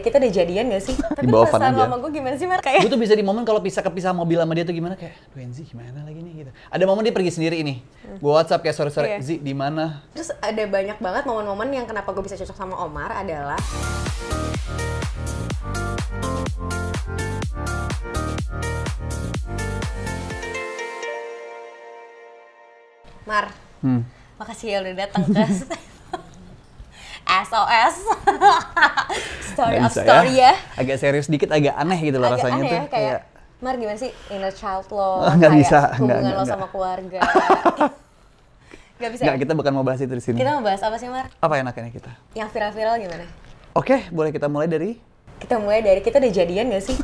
kita udah jadian gak sih? Tapi bawah sama gue gimana sih, Mar? Kayak... Gue tuh bisa di momen kalau pisah kepisah mobil sama dia tuh gimana kayak, duh Enzi gimana lagi nih gitu. Ada momen dia pergi sendiri ini. Hmm. Gue WhatsApp kayak sore-sore, iya. yeah. Zi di mana? Terus ada banyak banget momen-momen yang kenapa gue bisa cocok sama Omar adalah Mar, hmm. makasih ya udah datang ke SOS. story Dan of saya story ya. Agak serius dikit, agak aneh gitu loh agak rasanya aneh tuh. Ya, kayak, kayak Mar gimana sih inner child lo? Enggak kayak bisa, hubungan enggak, lo enggak. sama keluarga. Gak bisa. ya? kita bukan mau bahas itu di sini. Kita mau bahas apa sih, Mar? Apa enaknya kita? Yang viral-viral gimana? Oke, okay, boleh kita mulai dari? Kita mulai dari kita udah jadian gak sih?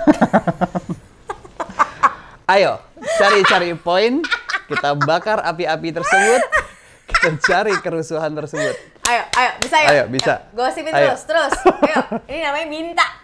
Ayo, cari-cari poin. Kita bakar api-api tersebut. Kita cari kerusuhan tersebut. Ayo, ayo, bisa ya? Ayo, bisa. gosipin ayo. terus, terus. Ayo, ini namanya minta.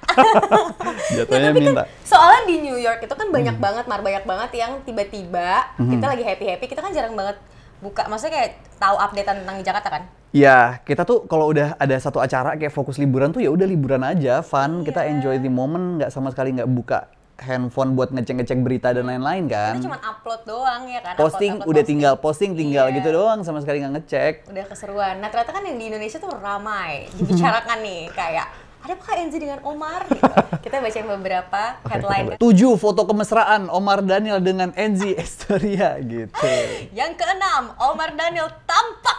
Ya, Jatuhnya nah, minta. Kan, soalnya di New York itu kan banyak hmm. banget, mar banyak banget yang tiba-tiba hmm. kita lagi happy-happy, kita kan jarang banget buka, maksudnya kayak tahu update tentang di Jakarta kan? Iya, kita tuh kalau udah ada satu acara kayak fokus liburan tuh ya udah liburan aja, fun, yeah. kita enjoy the moment, nggak sama sekali nggak buka handphone buat ngecek-ngecek berita dan lain-lain kan. Itu cuma upload doang ya kan. Posting upload, udah tinggal posting tinggal yeah. gitu doang sama sekali nggak ngecek. Udah keseruan. Nah ternyata kan yang di Indonesia tuh ramai dibicarakan nih kayak ada apa Enzi dengan Omar gitu. Kita baca beberapa headline. Tujuh foto kemesraan Omar Daniel dengan Enzi Estoria gitu. Yang keenam, Omar Daniel tampak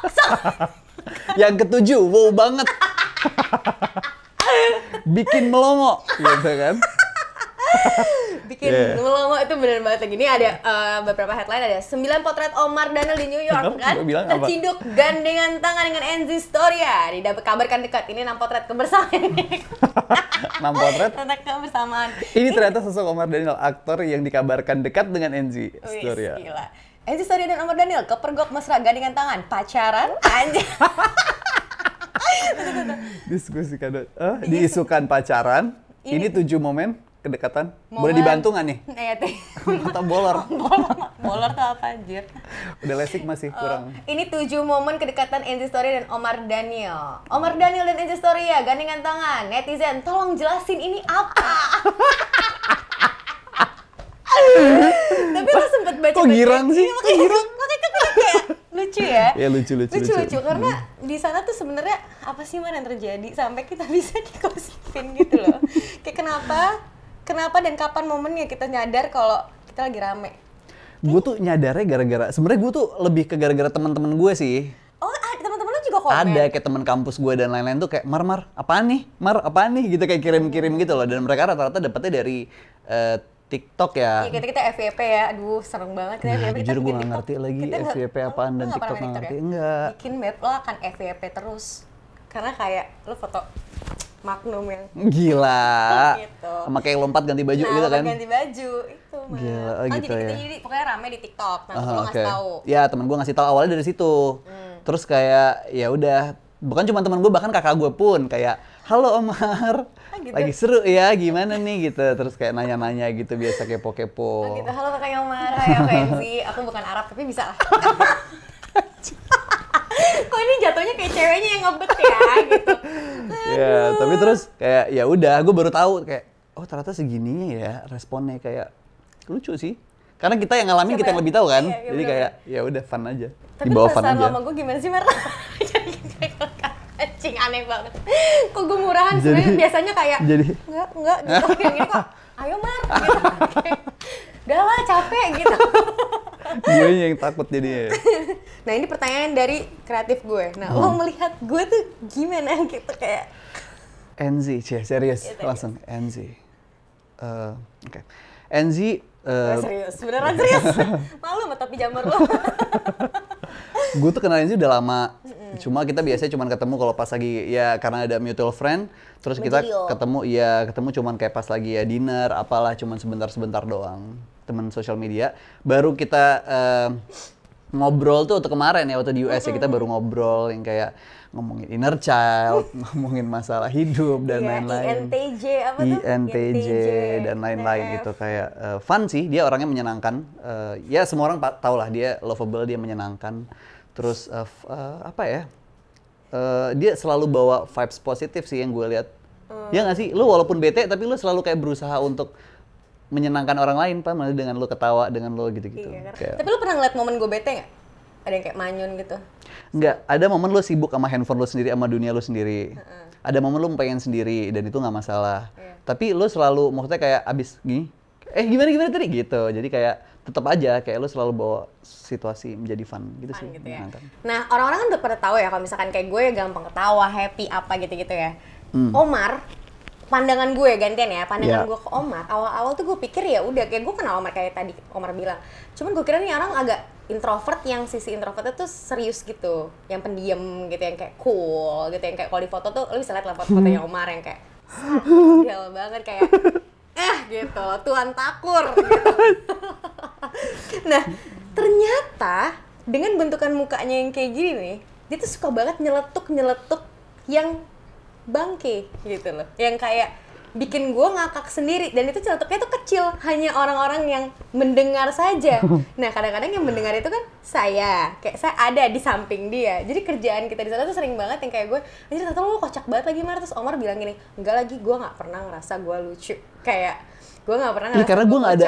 Yang ketujuh, wow banget. Bikin melongo gitu kan. bikin yeah. lama itu bener banget lagi ini ada uh, beberapa headline ada 9 potret Omar Daniel di New York kan terciduk gandengan tangan dengan Enzi Storia ya. kabarkan dekat ini enam potret kebersamaan enam potret tentang kebersamaan ini ternyata sosok Omar Daniel aktor yang dikabarkan dekat dengan Enzi Storia ya. Enzi Storia dan Omar Daniel kepergok mesra gandengan tangan pacaran anjir kado uh, diisukan pacaran ini tujuh momen kedekatan? Momen. Boleh kan? dibantu nggak nih? Eh, Atau bolor? bolor tuh apa anjir? Udah lesik masih eh, kurang. ini tujuh momen kedekatan Enzi Story dan Omar Daniel. Omar Daniel dan Enzi Story ya, gandengan tangan. Netizen, tolong jelasin ini apa? Tapi lo sempet baca Kok girang sih? Iya, Kok girang? lucu ya? Iya lucu lucu. Lucu lucu, lucu. karena hmm. di sana tuh sebenarnya apa sih man yang terjadi sampai kita bisa dikosipin gitu loh. Kayak kenapa kenapa dan kapan momennya kita nyadar kalau kita lagi rame? Gue tuh nyadarnya gara-gara, sebenarnya gue tuh lebih ke gara-gara teman-teman gue sih. Oh, ah, teman-teman lu juga komen? Ada kayak teman kampus gue dan lain-lain tuh kayak mar mar apaan nih, mar apa nih gitu kayak kirim-kirim gitu loh dan mereka rata-rata dapetnya dari uh, TikTok ya. Iya, kita kita FYP ya. Aduh, serem banget kita nah, FVP, Jujur gue gak ngerti lagi kita FYP oh, apaan dan TikTok gak ngerti. Ya? Enggak. Bikin map lo akan FYP terus. Karena kayak lo foto Magnum yang gila. gitu. Sama kayak lompat ganti baju nah, gitu kan. ganti baju itu mah. Gila, oh, gitu jadi, ya. Jadi, jadi pokoknya rame di TikTok. Nah, uh -huh, ngasih tahu. Ya, teman gue ngasih tahu awalnya dari situ. Hmm. Terus kayak ya udah bukan cuma teman gue bahkan kakak gue pun kayak halo Omar ah, gitu. lagi seru ya gimana nih gitu terus kayak nanya-nanya gitu biasa kepo-kepo Ah, gitu. halo kakak Omar hai aku Enzi aku bukan Arab tapi bisa lah kok ini jatuhnya kayak ceweknya yang ngebet ya gitu ya yeah, tapi terus kayak ya udah gue baru tahu kayak oh ternyata segininya ya responnya kayak lucu sih karena kita yang ngalamin Siapa kita yang, lebih ya? tahu kan iya, iya, jadi bener. kayak ya udah fun aja tapi dibawa fun aja sama gue gimana sih Mer? Cing aneh banget kok gue murahan sebenarnya biasanya kayak jadi, enggak enggak gitu kayak gini kok ayo Mar gitu udah lah capek gitu gue yang takut jadi Nah ini pertanyaan dari kreatif gue. Nah hmm. lo melihat gue tuh gimana gitu kayak? Enzi, cie serius ya, langsung Enzi. Eh, oke, okay. Uh, eh, serius, beneran serius. Malu mah tapi jamur lo. gue tuh kenal sih udah lama. mm hmm Cuma kita biasanya cuma ketemu kalau pas lagi ya karena ada mutual friend. Terus kita ketemu ya ketemu cuma kayak pas lagi ya dinner apalah cuma sebentar-sebentar doang teman sosial media. Baru kita uh, ngobrol tuh waktu kemarin ya waktu di US ya kita baru ngobrol yang kayak ngomongin inner child, ngomongin masalah hidup dan iya, lain-lain. Yeah, INTJ apa tuh? INTJ e e dan lain-lain itu kayak uh, fun sih dia orangnya menyenangkan. Uh, ya semua orang tau lah dia lovable, dia menyenangkan. Terus uh, uh, apa ya? Uh, dia selalu bawa vibes positif sih yang gue lihat. Hmm. Ya nggak sih? Lu walaupun bete tapi lu selalu kayak berusaha untuk menyenangkan orang lain pak malah dengan lo ketawa dengan lo gitu gitu iya, tapi lo pernah ngeliat momen gue bete nggak ada yang kayak manyun gitu nggak ada momen lo sibuk sama handphone lo sendiri sama dunia lo sendiri uh -uh. ada momen lo pengen sendiri dan itu nggak masalah yeah. tapi lo selalu maksudnya kayak abis gini eh gimana gimana tadi gitu jadi kayak tetap aja kayak lo selalu bawa situasi menjadi fun gitu fun sih gitu ya. nah orang-orang kan udah pada tahu ya kalau misalkan kayak gue gampang ketawa happy apa gitu gitu ya hmm. Omar pandangan gue gantian ya pandangan yeah. gue ke Omar awal-awal tuh gue pikir ya udah kayak gue kenal Omar kayak tadi Omar bilang cuman gue kira nih orang agak introvert yang sisi introvertnya tuh serius gitu yang pendiam gitu yang kayak cool gitu yang kayak kalau di foto tuh lu bisa lihat lah foto-fotonya hmm. Omar yang kayak gel banget kayak eh gitu tuan takur gitu. nah ternyata dengan bentukan mukanya yang kayak gini nih dia tuh suka banget nyeletuk nyeletuk yang bangke gitu loh yang kayak bikin gue ngakak sendiri dan itu celotoknya itu kecil hanya orang-orang yang mendengar saja nah kadang-kadang yang mendengar itu kan saya kayak saya ada di samping dia jadi kerjaan kita di sana tuh sering banget yang kayak gue anjir tata lu kocak banget lagi Mar terus Omar bilang gini enggak lagi gue nggak pernah ngerasa gue lucu kayak gue nggak pernah ngerasa ya, karena gue nggak ada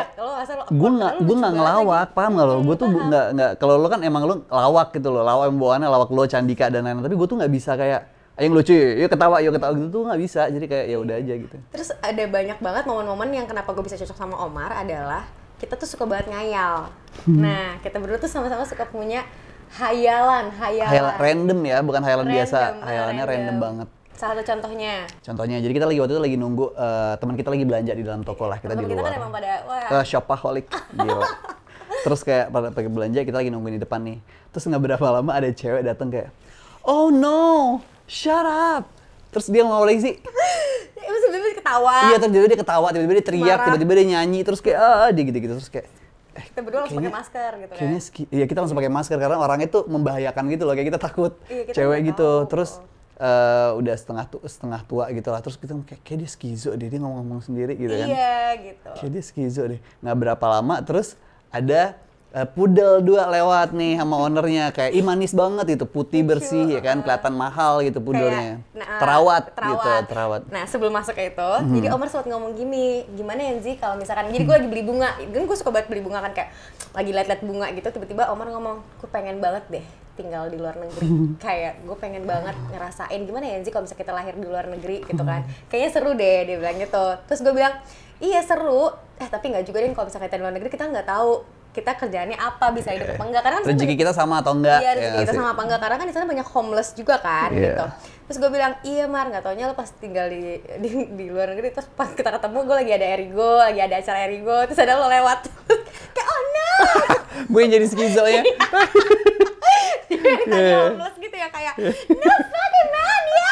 gue nggak gue nggak ngelawak paham gak lo gue tuh nggak nggak kalau lo kan emang lo lawak gitu lo lawak bawaannya lawak lo Candika dan lain-lain tapi gue tuh nggak bisa kayak yang lucu yuk ketawa yuk ketawa gitu tuh nggak bisa jadi kayak ya udah aja gitu terus ada banyak banget momen-momen yang kenapa gue bisa cocok sama Omar adalah kita tuh suka banget ngayal hmm. nah kita berdua tuh sama-sama suka punya hayalan hayalan Hayal, random ya bukan hayalan random, biasa ah, hayalannya random. random banget salah satu contohnya contohnya jadi kita lagi waktu itu lagi nunggu uh, teman kita lagi belanja di dalam toko lah kita temen di luar kita kan pada wah uh, shopaholic gitu. terus kayak pada pakai belanja kita lagi nungguin di depan nih terus nggak berapa lama ada cewek datang kayak oh no shut up terus dia mau lagi sih Emang tiba-tiba dia ketawa iya terus tiba-tiba dia ketawa tiba-tiba dia teriak tiba-tiba dia nyanyi terus kayak ah, ah dia gitu-gitu terus kayak eh, kita berdua langsung pakai masker gitu kan kayaknya iya kita langsung pakai masker karena orang itu membahayakan gitu loh kayak kita takut iya, kita cewek gitu tahu. terus Uh, udah setengah tu, setengah tua gitu lah terus kita kayak, kayak dia skizo deh dia ngomong-ngomong sendiri gitu kan iya gitu kayak dia skizo deh nggak berapa lama terus ada uh, pudel dua lewat nih sama ownernya kayak ih manis banget itu putih bersih ya kan eh. kelihatan mahal gitu pudelnya kayak, nah, terawat, eh, terawat gitu terawat nah sebelum masuk ke itu hmm. jadi Omar sempat ngomong gini gimana ya sih kalau misalkan jadi gue mhm. lagi beli bunga kan gue suka banget beli bunga kan kayak lagi liat-liat bunga gitu tiba-tiba Omar ngomong gue pengen banget deh tinggal di luar negeri mhm. kayak gue pengen banget ngerasain gimana ya sih kalau misalnya kita lahir di luar negeri gitu kan kayaknya seru deh dia bilang gitu terus gue bilang iya seru eh tapi nggak juga deh kalau misalnya kita di luar negeri kita nggak tahu kita kerjaannya apa bisa hidup apa enggak karena kan rezeki kita sama atau enggak iya rezeki ya, kita sih. sama apa enggak karena kan di sana banyak homeless juga kan yeah. gitu terus gue bilang iya mar nggak taunya lo pas tinggal di, di di luar negeri terus pas kita ketemu gue lagi ada erigo lagi ada acara erigo terus ada lo lewat kayak oh no gue yang jadi skizo ya kita iya. homeless gitu ya kayak no fucking man ya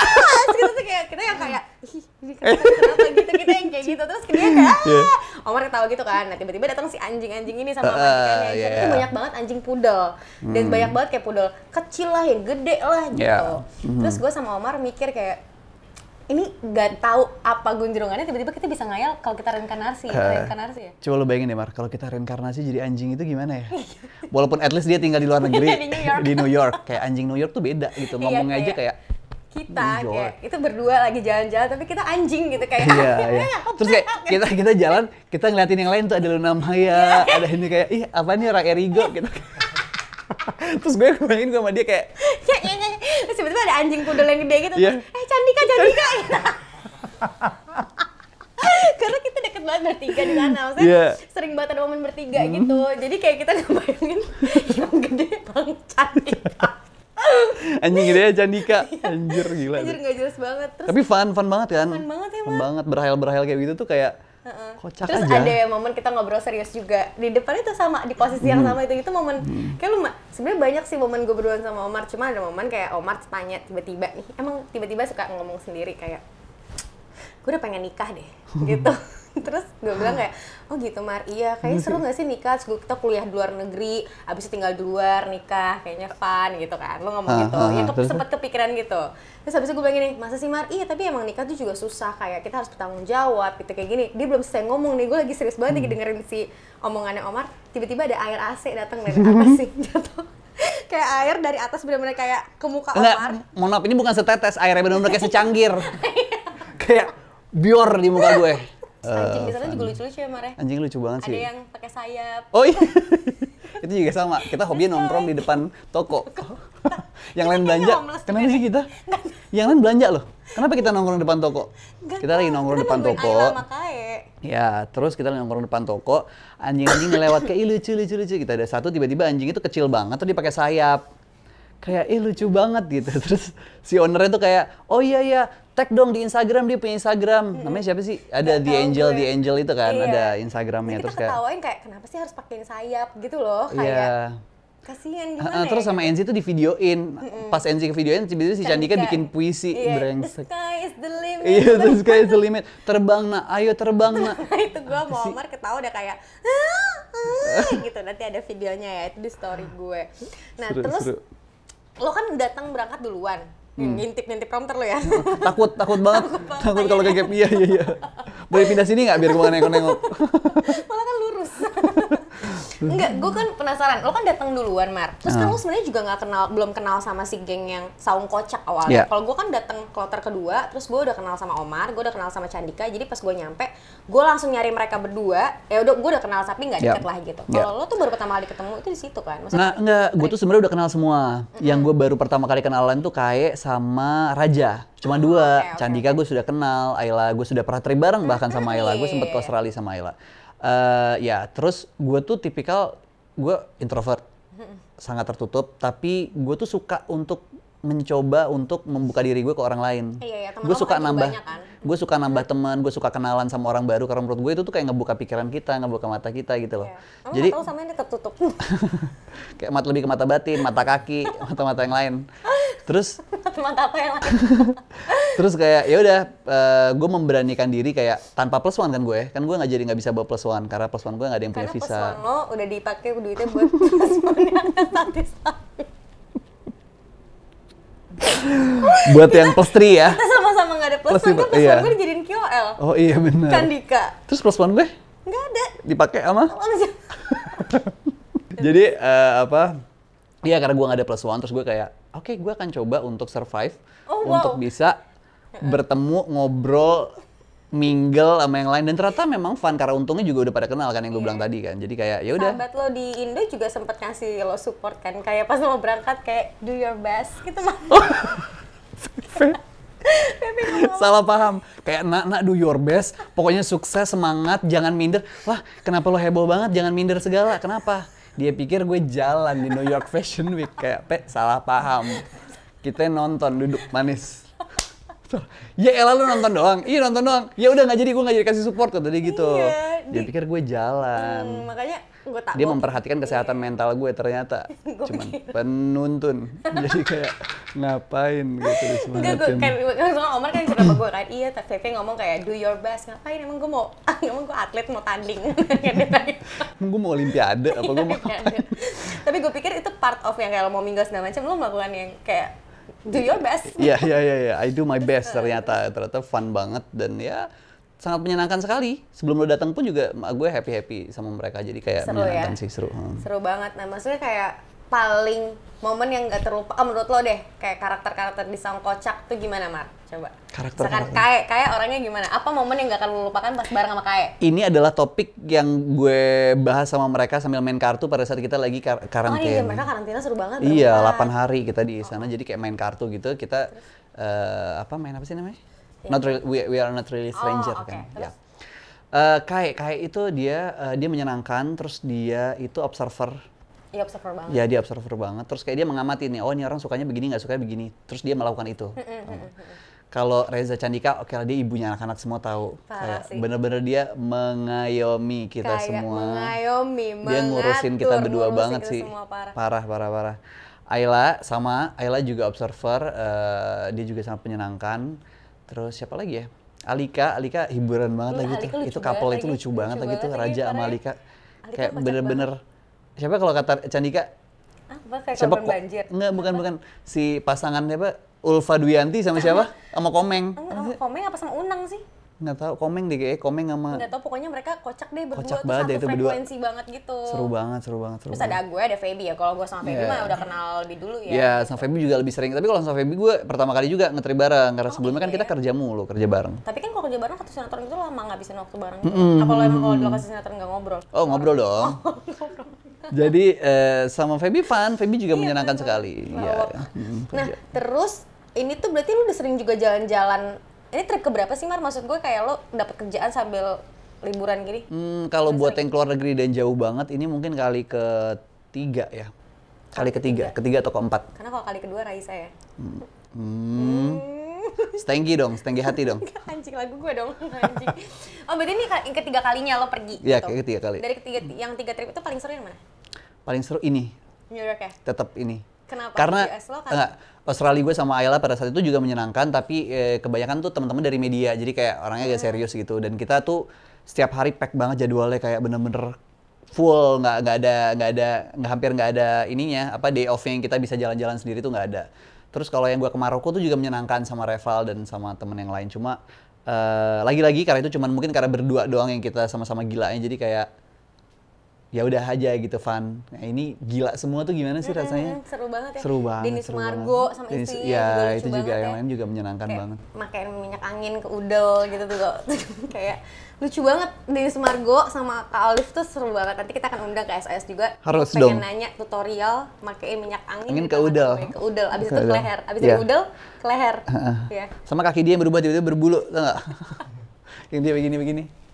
kita tuh kayak kita yang kayak ih ini kenapa, kenapa gitu kita yang kayak gitu terus dia kayak iya. ah Omar ketawa gitu kan nah tiba-tiba datang si anjing-anjing ini sama ah, majikannya yeah. jadi iya. banyak banget anjing pudel hmm. dan banyak banget kayak pudel kecil lah yang gede lah gitu yeah. Iya. hmm. terus gue sama Omar mikir kayak ini gak tahu apa gunjrungannya tiba-tiba kita bisa ngayal kalau kita reinkarnasi, uh, reinkarnasi ya. Coba lu bayangin deh Mar, kalau kita reinkarnasi jadi anjing itu gimana ya? Iya. Walaupun at least dia tinggal di luar negeri di New York, di New York. kayak anjing New York tuh beda gitu. Ngomongnya iya, aja kayak kita Enjoy. kayak itu berdua lagi jalan-jalan tapi kita anjing gitu kayak iya, iya. Eh, terus kayak kita kita jalan kita ngeliatin yang lain tuh ada Luna Maya iya. ada ini kayak ih apa nih orang Erigo iya. gitu terus gue ngomongin gue sama dia kayak ya, ya, ya. terus tiba-tiba ada anjing pudel yang gede gitu yeah. eh Candika Candika gitu. karena kita deket banget bertiga di sana maksudnya yeah. sering banget ada momen bertiga mm gitu hmm. jadi kayak kita ngebayangin yang gede bang Candika anjing gede gitu aja ya, Nika anjir gila anjir nggak jelas banget terus, tapi fun fun banget kan fun banget ya fun banget berhayal berhayal kayak gitu tuh kayak Uh-uh. Kocak Terus aja. ada momen kita ngobrol serius juga. Di depan itu sama, di posisi yang hmm. sama itu itu momen hmm. kayak lu sebenarnya banyak sih momen gue berdua sama Omar, cuma ada momen kayak Omar tanya tiba-tiba nih, emang tiba-tiba suka ngomong sendiri kayak gue udah pengen nikah deh gitu. terus gue bilang kayak oh gitu Mar iya kayaknya seru gak sih nikah terus kita kuliah di luar negeri abis tinggal di luar nikah kayaknya fun gitu kan lo ngomong gitu ah, ah, ya ah. ke, sempet kepikiran gitu terus abis itu gue bilang gini masa sih Mar iya tapi emang nikah tuh juga susah kayak kita harus bertanggung jawab gitu kayak gini dia belum selesai ngomong nih gue lagi serius banget hmm. dengerin si omongannya Omar tiba-tiba ada air AC datang dari atas sih jatuh gitu. kayak air dari atas bener-bener kayak ke muka Enggak, Omar. Mohon maaf, ini bukan setetes airnya bener-bener kayak secanggir. Iya. kayak bior di muka gue. Eh, anjing di sana juga lucu-lucu ya Mare? Ya? Anjing lucu banget sih. Ada yang pakai sayap. Oh iya. itu juga sama. Kita hobinya nongkrong di depan toko. yang lain belanja. Kenapa sih ya? kita? yang lain belanja loh. Kenapa kita nongkrong depan toko? Gak iya, kita lagi nongkrong depan toko. Ya, terus kita nongkrong depan toko, anjing-anjing lewat kayak lucu lucu lucu. Kita ada satu tiba-tiba anjing itu kecil banget tuh dia pakai sayap kayak eh lucu banget gitu terus si ownernya tuh kayak oh iya iya tag dong di Instagram dia punya Instagram hmm. namanya siapa sih ada Gak di Angel di Angel itu kan iya. ada Instagramnya terus, kita terus ketawain kayak, kenapa sih harus pakein sayap gitu loh iya. kayak yeah. kasihan gimana uh, uh, terus ya? sama Enzi tuh videoin mm-hmm. pas Enzi ke tiba-tiba si kan Candika bikin puisi yeah. Iya, brengsek the sky is the limit iya yeah, the sky is the limit terbang nak ayo terbang nak itu gua mau Omar ketawa udah kayak ah, ah, gitu nanti ada videonya ya itu di story gue nah seru, terus seru lo kan datang berangkat duluan hmm. ngintip ngintip prompter lo ya takut takut banget takut, takut kalau kayak iya iya iya boleh pindah sini nggak biar gue nengok nengok malah kan lurus Enggak, gue kan penasaran. Lo kan datang duluan, Mar. Terus ah. kan lo sebenarnya juga nggak kenal, belum kenal sama si geng yang saung kocak awalnya. Yeah. Kalau gue kan datang kloter kedua, terus gue udah kenal sama Omar, gue udah kenal sama Candika. Jadi pas gue nyampe, gue langsung nyari mereka berdua. Eh udah, gue udah kenal tapi nggak iya. deket yeah. lah gitu. Iya. Kalau yeah. lo tuh baru pertama kali ketemu itu di situ kan? Maksudnya, nah, enggak. Gue tuh sebenarnya udah kenal semua. Mm-hmm. Yang gue baru pertama kali kenalan tuh kayak sama Raja. Cuma ah, dua. Okay, okay, Candika okay. gue sudah kenal, Ayla gue sudah pernah teri bareng bahkan sama Ayla. Gue sempet ke iya. Australia sama Ayla uh, ya terus gue tuh tipikal gue introvert sangat tertutup tapi gue tuh suka untuk mencoba untuk membuka diri gue ke orang lain. Iya, iya, gue suka kan nambah, kan? gue suka nambah iya. teman, gue suka kenalan sama orang baru karena menurut gue itu tuh kayak ngebuka pikiran kita, ngebuka mata kita gitu loh. Iya. Jadi tahu sama ini tertutup. kayak mata lebih ke mata batin, mata kaki, mata-mata yang lain. Terus mata apa yang lain? terus kayak ya udah, uh, gue memberanikan diri kayak tanpa plus one kan gue, kan gue nggak jadi nggak bisa bawa plus one karena plus one gue nggak ada yang karena punya visa. Karena plus one lo udah dipakai duitnya buat plus one yang buat yang plus 3 ya. Kita sama-sama gak ada plus, 1 plus 1, kan, iya. gue kan dijadiin KOL. Oh iya benar. Candika. Terus plus 1 gue? Gak ada. Dipakai sama? Jadi uh, apa? Iya karena gue gak ada plus 1 terus gue kayak oke okay, gue akan coba untuk survive oh, wow. untuk bisa bertemu ngobrol mingle sama yang lain dan ternyata memang fun karena untungnya juga udah pada kenal kan yang gue iya. bilang tadi kan jadi kayak ya udah sahabat lo di Indo juga sempet ngasih lo support kan kayak pas lo berangkat kayak do your best gitu mah oh. Salah paham. Kayak nak-nak do your best, pokoknya sukses, semangat, jangan minder. Wah, kenapa lo heboh banget, jangan minder segala. Kenapa? Dia pikir gue jalan di New York Fashion Week. Kayak, pe, salah paham. Kita nonton, duduk manis Gitu. ya elah lu nonton doang iya nonton doang ya udah nggak jadi gue nggak jadi kasih support kata dia gitu iya, dia di... pikir gue jalan hmm, makanya gue tak dia memperhatikan kesehatan mental gue ternyata cuman penuntun jadi kayak ngapain gitu semangatin enggak gue kan Omar kan cerita gue kan iya Fefe ngomong kayak do your best ngapain emang gue mau emang gue atlet mau tanding gitu. emang gue mau olimpiade apa gue mau tapi gue pikir itu part of yang kayak lo mau minggu segala macam lo melakukan yang kayak do your best. Iya, iya, iya, iya. I do my best ternyata. Ternyata fun banget dan ya sangat menyenangkan sekali. Sebelum lo datang pun juga gue happy-happy sama mereka. Jadi kayak seru ya. menyenangkan ya? sih, seru. Hmm. Seru banget. Nah, maksudnya kayak paling momen yang gak terlupa oh, menurut lo deh kayak karakter-karakter di Sang Kocak tuh gimana Mar? Coba. Karakter. Misalkan kayak kayak orangnya gimana? Apa momen yang gak akan lo lupakan pas bareng sama kayak? Ini adalah topik yang gue bahas sama mereka sambil main kartu pada saat kita lagi kar karantina. Oh iya mereka karantina seru banget. Iya bener. 8 hari kita di oh. sana oh. jadi kayak main kartu gitu kita uh, apa main apa sih namanya? Yeah. Not really, we, we are not really oh, stranger oh, okay. kan. Terus? Yeah. Ya. Uh, kayak kayak itu dia uh, dia menyenangkan terus dia itu observer Iya observer banget. Ya dia observer banget. Terus kayak dia mengamati nih, oh ini orang sukanya begini nggak sukanya begini. Terus dia melakukan itu. Oh. Kalau Reza Candika, oke okay lah dia ibunya anak-anak semua tahu. kayak bener-bener dia mengayomi kita kayak semua. Mengayomi, dia ngurusin kita berdua ngurusin banget kita sih. Semua parah. parah, parah, Ayla sama, Ayla juga observer, uh, dia juga sangat menyenangkan. Terus siapa lagi ya? Alika, Alika hiburan banget hmm, lagi Alika tuh. Itu couple itu lucu banget lagi tuh Raja sama Alika. Alika kayak bener-bener siapa kalau kata Candika? Apa ah, siapa korban banjir? Enggak, bukan bukan si pasangan siapa? Ulfa Duyanti sama siapa? sama Komeng. Enggak, sama Komeng apa sama Unang sih? Enggak tahu, Komeng deh kayaknya, Komeng sama Nggak tahu, pokoknya mereka kocak deh berdua kocak tuh banget satu itu frekuensi banget gitu. Seru banget, seru banget, seru Terus banget. ada gue, ada Feby ya. Kalau gue sama Feby yeah. mah udah kenal lebih dulu ya. Iya, yeah, sama Feby juga lebih sering. Tapi kalau sama Feby gue pertama kali juga ngetri bareng karena oh, sebelumnya okay. kan gitu kita ya? kerja mulu, kerja bareng. Tapi kan kalau kerja bareng satu sinetron itu lama ngabisin waktu bareng. Mm -hmm. Apa emang kalau di lokasi sinetron nggak ngobrol? Oh, ngobrol dong. Oh, Jadi eh, sama Feby fun, Feby juga iya, menyenangkan bener. sekali. Iya. Ya. Hmm, nah, terus ini tuh berarti lu udah sering juga jalan-jalan. Ini trip ke berapa sih Mar? Maksud gue kayak lo dapat kerjaan sambil liburan gini? Hmm, kalau buat sering. yang keluar negeri dan jauh banget, ini mungkin kali ketiga ya. Kali, kali ketiga, ketiga atau keempat. Karena kalau kali kedua Raisa ya. Hmm. Hmm. Setenggi dong, stengi hati dong. anjing lagu gue dong, anjing. Oh berarti ini ketiga kalinya lo pergi? Iya, gitu. ketiga kali. Dari ketiga, yang tiga trip itu paling seru yang mana? Paling seru ini. New York ya? Tetap ini. Kenapa? Karena US lo kan? enggak, Australia gue sama Ayla pada saat itu juga menyenangkan, tapi eh, kebanyakan tuh teman-teman dari media, jadi kayak orangnya agak hmm. serius gitu. Dan kita tuh setiap hari pack banget jadwalnya kayak bener-bener full nggak nggak ada nggak ada nggak hampir nggak ada ininya apa day off yang kita bisa jalan-jalan sendiri tuh nggak ada Terus kalau yang gue ke Maroko tuh juga menyenangkan sama Reval dan sama temen yang lain. Cuma eh, lagi-lagi uh, karena itu cuma mungkin karena berdua doang yang kita sama-sama gilanya. Jadi kayak ya udah aja gitu fun. Nah, ini gila semua tuh gimana sih rasanya? Hmm, seru banget ya. Seru banget. Denis Margo sama istrinya ya, juga itu juga yang ya. lain juga menyenangkan kayak, banget. Makan minyak angin ke udel gitu tuh kok. kayak lucu banget Denis Margo sama Kak Alif tuh seru banget. Nanti kita akan undang ke SAS juga. Harus Pengen dong. nanya tutorial pakai minyak angin, angin gitu, ke udel. Ke udel abis ke itu ke leher, abis yeah. Iya. udel ke leher. Uh Sama kaki dia yang berubah tiba-tiba berbulu, tau gak? yang dia begini-begini.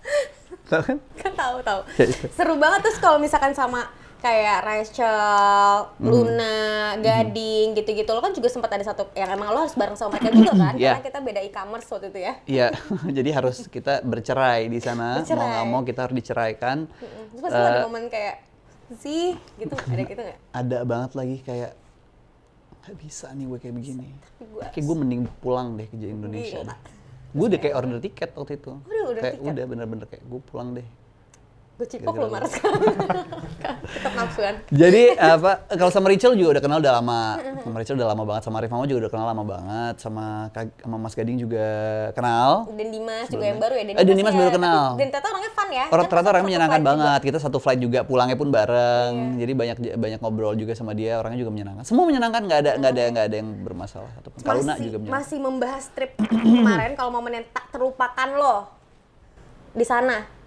Tahu kan? Kan tahu tahu. Ya, Seru banget terus kalau misalkan sama kayak Rachel, mm. Luna, hmm. Gading, gitu-gitu. Mm. Lo kan juga sempat ada satu yang emang lo harus bareng sama mereka juga kan? yeah. Karena ya. kita beda e-commerce waktu itu ya. Iya, yeah. jadi harus kita bercerai di sana. Bercerai. Mau nggak mau kita harus diceraikan. Terus pas uh, ada eh, momen kayak sih gitu ada gitu nggak? Ada banget lagi kayak nggak bisa nih gue kayak begini. Tapi gue kayak gue mending pulang deh ke Indonesia. Gila gue udah kayak order tiket waktu itu udah udah kayak tiket. udah bener-bener kayak gue pulang deh Gue cipok lu marah sekarang. Tetap nafsuan. Jadi apa kalau sama Rachel juga udah kenal udah lama. Sama Rachel udah lama banget sama Arif Mama juga udah kenal lama banget sama sama Mas Gading juga kenal. Dan Dimas Sebelum juga yang baru ya. Dan, eh, dan Dimas ya. baru kenal. dan ternyata orangnya fun ya. Orang ternyata orangnya menyenangkan banget. Juga. Kita satu flight juga pulangnya pun bareng. Yeah. Jadi banyak banyak ngobrol juga sama dia. Orangnya juga menyenangkan. Semua menyenangkan nggak ada nggak ada nggak ada yang bermasalah. Ataupun Kaluna juga menyenangkan. Masih membahas trip kemarin kalau momen yang tak terlupakan loh di sana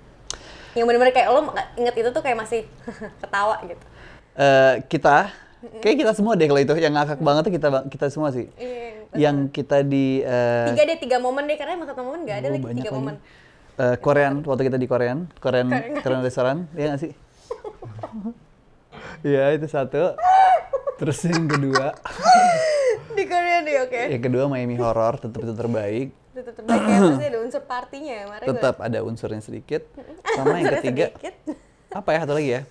yang benar-benar kayak lo inget itu tuh kayak masih ketawa gitu uh, kita kayak kita semua deh kalau itu yang ngakak banget tuh kita kita semua sih iya, iya, iya. yang kita di uh, tiga deh tiga momen deh karena emang satu momen nggak ada oh, lagi tiga lagi. momen uh, Korean waktu kita di Korean Korean Korean, restoran ya nggak sih Iya itu satu terus yang kedua di Korean ya oke okay. yang kedua Miami Horror tetap itu terbaik tetap terbaik ya pasti ada unsur partinya ya tetap gue... ada unsurnya sedikit sama yang ketiga sedikit. apa ya satu lagi ya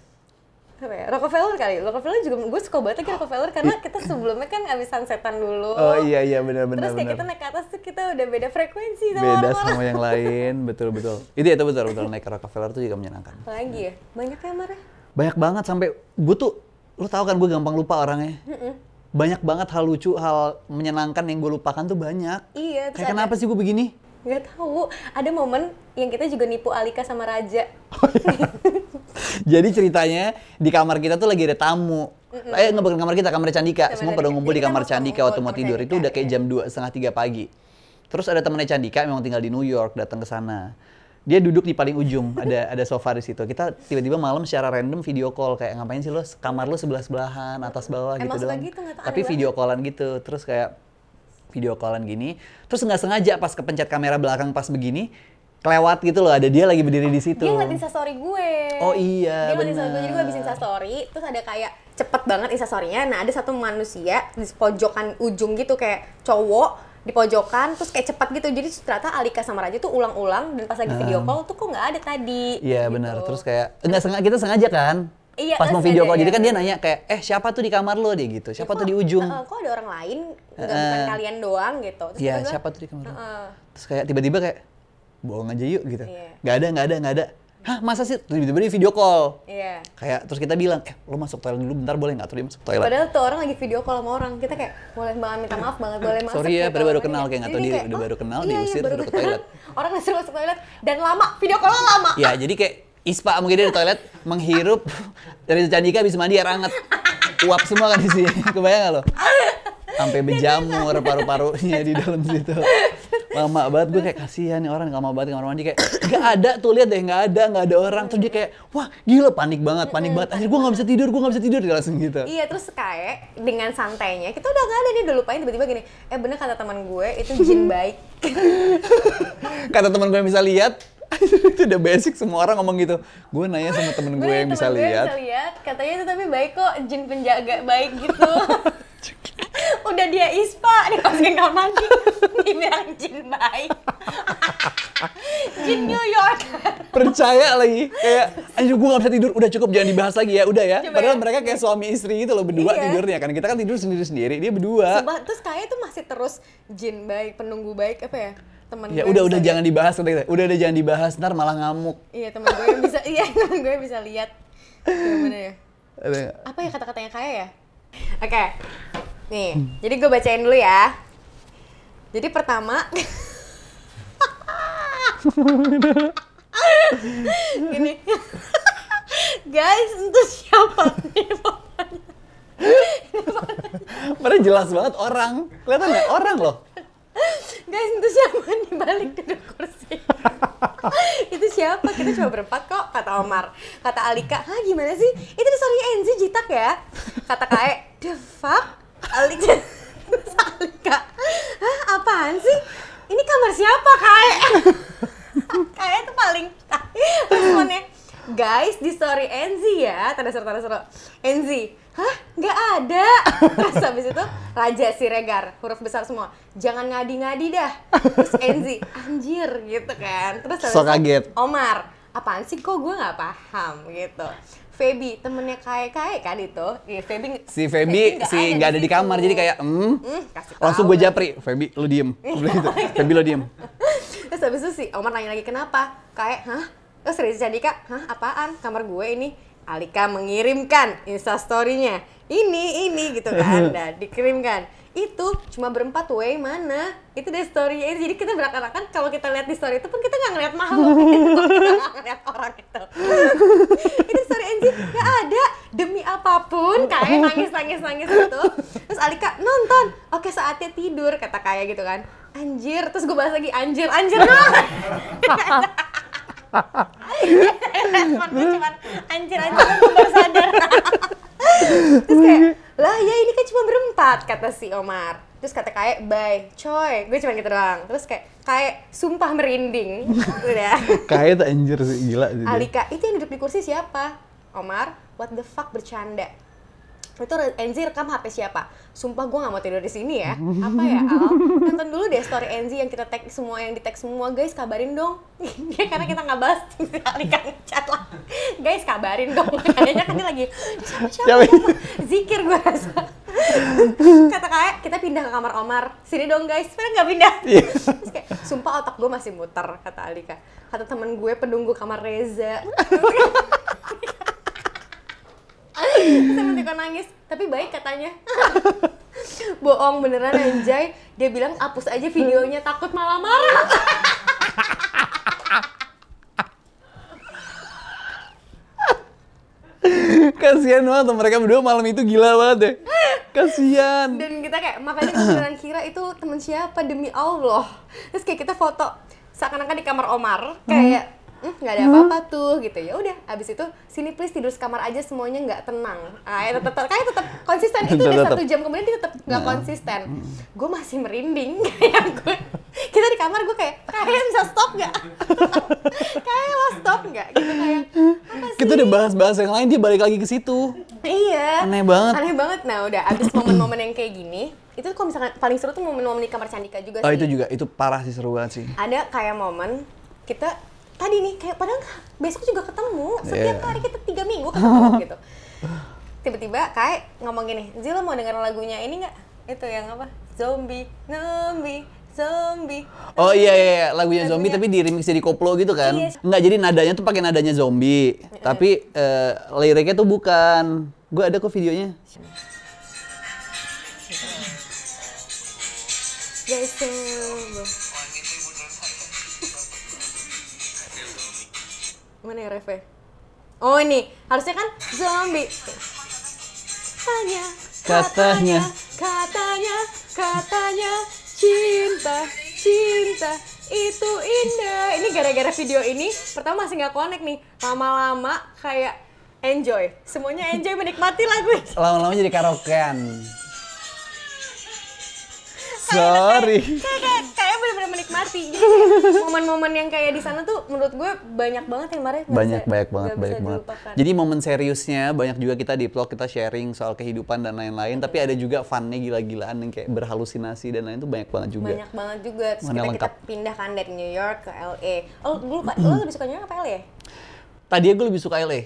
apa ya? Rockefeller kali. Rockefeller juga gue suka banget lagi Rockefeller karena kita sebelumnya kan abis sunsetan dulu. Oh iya iya benar benar. Terus kayak kita naik ke atas tuh kita udah beda frekuensi sama beda orang sama yang lain, betul betul. Itu ya itu betul betul naik ke Rockefeller tuh juga menyenangkan. Lagi ya. Banyak ya Mare? Banyak banget sampai gue tuh lu tau kan gue gampang lupa orangnya. Mm -mm banyak banget hal lucu, hal menyenangkan yang gue lupakan tuh banyak. Iya. Kayak ada, kenapa sih gue begini? Gak tahu. Ada momen yang kita juga nipu Alika sama Raja. Oh, iya. Jadi ceritanya di kamar kita tuh lagi ada tamu. mm hmm Eh nggak bukan kamar kita, kamar Candika. Sama Semua pada ngumpul di kamar Candika waktu mau tidur. Itu udah kayak iya. jam dua setengah tiga pagi. Terus ada temennya Candika memang tinggal di New York datang ke sana dia duduk di paling ujung ada ada sofa di situ kita tiba-tiba malam secara random video call kayak ngapain sih lo kamar lo sebelah sebelahan atas bawah gitu doang gitu, tapi video callan gitu terus kayak video callan gini terus nggak sengaja pas kepencet kamera belakang pas begini kelewat gitu loh ada dia lagi berdiri di situ dia ngeliatin story gue oh iya dia ngeliatin instastory gue jadi gue bisa story terus ada kayak cepet banget instastorynya nah ada satu manusia di pojokan ujung gitu kayak cowok di pojokan terus kayak cepat gitu jadi ternyata Alika sama Raja tuh ulang-ulang dan pas lagi video call tuh kok nggak ada tadi iya gitu. benar terus kayak nggak sengaja kita sengaja kan Iya, pas mau video call, ya. jadi kan dia nanya kayak, eh siapa tuh di kamar lo dia gitu, siapa ya, tuh kok, di ujung? Uh, kok ada orang lain, nggak uh, bukan kalian doang gitu. Terus iya, siapa tuh di kamar? Uh, uh. Terus kayak tiba-tiba kayak, bohong aja yuk gitu, nggak iya. nggak ada, nggak ada, nggak ada hah masa sih tiba-tiba dia video call iya kayak terus kita bilang eh lo masuk toilet dulu bentar boleh nggak terus dia masuk toilet padahal tuh orang lagi video call sama orang kita kayak boleh banget minta maaf banget boleh masuk sorry ya baru gitu. baru kenal kayak nggak tahu dia udah baru oh, kenal iya, iya, diusir baru ke toilet orang disuruh masuk toilet dan lama video call lama ya jadi kayak ispa mungkin dia di toilet menghirup dari Candika bisa mandi air hangat uap semua kan di sini kebayang nggak lo sampai berjamur paru-parunya di dalam situ lama banget gue kayak kasihan nih orang lama banget kamar mandi kayak nggak ada tuh lihat deh nggak ada nggak ada orang terus dia kayak wah gila panik banget panik banget akhir gue nggak bisa tidur gue nggak bisa tidur dia langsung gitu iya terus kayak dengan santainya kita udah nggak ada nih udah lupain tiba-tiba gini eh bener kata teman gue itu jin baik kata teman gue yang bisa lihat itu udah basic semua orang ngomong gitu gue nanya sama temen gue yang bisa liat bisa lihat katanya itu tapi baik kok jin penjaga baik gitu udah dia ispa dimasukin kamar mandi dibilang jin baik jin New York percaya lagi kayak anjir gue gak bisa tidur udah cukup jangan dibahas lagi ya udah ya Coba padahal ya. mereka kayak suami istri gitu loh berdua iya. tidurnya kan kita kan tidur sendiri sendiri dia berdua Sumpah, terus kayak itu masih terus jin baik penunggu baik apa ya teman ya udah udah jangan dibahas udah udah udah jangan dibahas ntar malah ngamuk iya teman gue yang bisa iya teman gue bisa lihat gimana ya apa ya kata-katanya kayak ya oke okay. Nih, hmm. jadi gue bacain dulu ya. Jadi pertama, ini guys, itu siapa nih pokoknya Padahal jelas banget orang, kelihatan nggak ya? orang loh. Guys, itu siapa nih balik duduk kursi? itu siapa? Kita coba berempat kok, kata Omar. Kata Alika, ah gimana sih? Itu di Enzi Jitak ya? Kata Kae, the fuck? Alik Alik kak Hah apaan sih ini kamar siapa kak Kayaknya itu paling responnya guys di story Enzi ya tanda seru tanda seru Enzi hah Gak ada terus habis itu Raja Siregar huruf besar semua jangan ngadi-ngadi dah terus Enzi anjir gitu kan terus habis so Omar apaan sih kok gue nggak paham gitu Feby temennya kayak kayak kan itu ya, Feby si Feby, si nggak ada, di kamar jadi kayak mm, mm langsung gue japri Feby lu diem oh, gitu. iya. Feby lu diem terus habis itu si Omar nanya lagi kenapa kayak hah terus jadi kak hah apaan kamar gue ini Alika mengirimkan instastorynya ini ini gitu kan dan nah, dikirimkan itu cuma berempat way mana itu deh story itu jadi kita berakan kalau kita lihat di story itu pun kita nggak ngeliat mahal kita nggak ngeliat orang itu itu story Enzi nggak ada demi apapun kayak nangis nangis nangis gitu terus Alika nonton oke saatnya tidur kata kayak gitu kan anjir terus gue bahas lagi anjir anjir no responnya cuma anjir anjir gue baru sadar terus kayak lah ya ini kan cuma berempat kata si Omar terus kata kayak bye coy gue cuma gitu doang terus kayak kayak sumpah merinding udah kayak tak anjir sih gila sih Alika itu yang duduk di kursi siapa Omar what the fuck bercanda itu Enzi rekam HP siapa? Sumpah gue gak mau tidur di sini ya. Apa ya Al? Nonton dulu deh story Enzi yang kita tag semua yang di tag semua guys kabarin dong. ya karena kita nggak bahas sekali kan chat lah. Guys kabarin dong. Kayaknya kan dia lagi siapa zikir gue rasa. Kata kayak kita pindah ke kamar Omar. Sini dong guys. Pernah nggak pindah. Iya. sumpah otak gue masih muter kata Alika. Kata temen gue penunggu kamar Reza sampai tiko nangis tapi baik katanya bohong beneran anjay dia bilang hapus aja videonya takut malah marah kasihan banget mereka berdua malam itu gila banget deh kasihan dan kita kayak makanya beneran kira itu teman siapa demi Allah terus kayak kita foto seakan-akan di kamar Omar kayak hmm Mm, nggak hmm, ada apa-apa hmm. tuh gitu ya udah abis itu sini please tidur sekamar aja semuanya nggak tenang ah, ya tetap kayak tetap konsisten itu udah satu jam kemudian dia tetap nggak nah. konsisten gue masih merinding kayak gue kita di kamar gue kayak kayak bisa stop nggak kayak mau stop nggak gitu kayak apa sih? kita udah bahas-bahas yang lain dia balik lagi ke situ iya aneh banget aneh banget nah udah abis momen-momen yang kayak gini itu kalau misalkan paling seru tuh momen-momen di kamar Candika juga oh, sih. Oh itu juga, itu parah sih seru banget sih. Ada kayak momen kita tadi nih kayak padahal besok juga ketemu iya, setiap yeah. hari kita tiga minggu ketemu gitu tiba-tiba kayak ngomong gini Zila mau dengar lagunya ini nggak itu yang apa zombie zombie zombie oh iya, iya iya lagunya, lagunya zombie tapi di remix jadi koplo gitu kan yes. Iya. nggak jadi nadanya tuh pakai nadanya zombie tapi uh, liriknya tuh bukan gue ada kok videonya guys ya, Mana ya refnya? Oh ini, harusnya kan zombie. Katanya, katanya, katanya, katanya, cinta, cinta, itu indah. Ini gara-gara video ini, pertama masih nggak konek nih. Lama-lama kayak enjoy. Semuanya enjoy menikmati lagu. Lama-lama jadi karaokean. Sorry. Kayak, kayak, kayak bener-bener menikmati. momen-momen yang kayak di sana tuh menurut gue banyak banget yang mereka banyak banyak banget banyak banget. Jadi momen seriusnya banyak juga kita di vlog kita sharing soal kehidupan dan lain-lain. Tapi ada juga funnya gila-gilaan yang kayak berhalusinasi dan lain itu banyak banget juga. Banyak banget juga. Terus Mana kita, lengkap. kita pindah kan dari New York ke LA. Oh, dulu Pak, hmm. lo lebih suka New York apa LA? Tadi ya gue lebih suka LA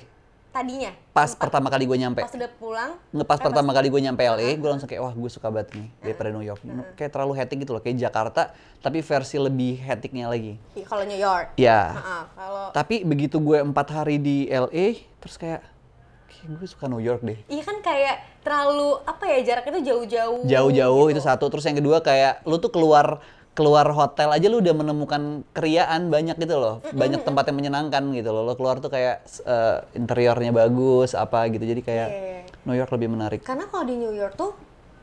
tadinya? Pas Empat. pertama kali gue nyampe. Pas udah pulang? Ngepas eh, pertama pas kali gue nyampe LA, gue langsung kayak, wah gue suka banget nih daripada New York. Uh-huh. Kayak terlalu hectic gitu loh, kayak Jakarta, tapi versi lebih hecticnya lagi. Iya, kalau New York? Iya. Uh-huh. Kalo... Tapi begitu gue empat hari di LA, terus kayak, kayak gue suka New York deh. Iya kan kayak terlalu, apa ya, jaraknya tuh jauh-jauh. Jauh-jauh, gitu. itu satu. Terus yang kedua kayak, lu tuh keluar keluar hotel aja lu udah menemukan keriaan banyak gitu loh banyak tempat yang menyenangkan gitu loh lo keluar tuh kayak uh, interiornya bagus apa gitu jadi kayak yeah. Iya, iya. New York lebih menarik karena kalau di New York tuh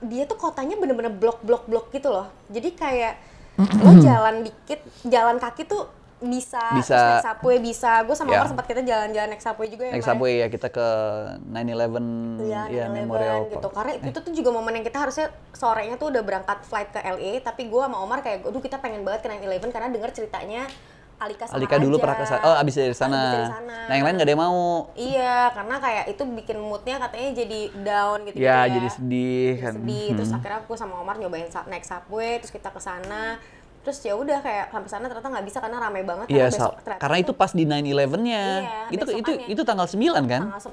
dia tuh kotanya bener-bener blok-blok-blok gitu loh jadi kayak lo jalan dikit jalan kaki tuh bisa, bisa. Terus naik subway bisa. Gue sama yeah. Omar sempat kita jalan-jalan naik subway juga ya. Naik ya? subway ya kita ke 9/11 iya, ya, ya Memorial gitu. Park. Karena eh. itu tuh juga momen yang kita harusnya sorenya tuh udah berangkat flight ke LA, tapi gue sama Omar kayak, aduh kita pengen banget ke 9/11 karena denger ceritanya Alika sama Alika dulu pernah ke sana. Oh, abis dari sana. dari sana. Nah, yang lain gak ada yang mau. Iya, karena kayak itu bikin moodnya katanya jadi down gitu. Iya, gitu ya. jadi sedih. Jadi kan. sedih. Hmm. Terus akhirnya aku sama Omar nyobain naik subway, terus kita ke sana terus ya udah kayak sampai sana ternyata nggak bisa karena ramai banget iya, karena, besok, karena itu pas di nine eleven nya iya, itu itu itu tanggal 9 kan tanggal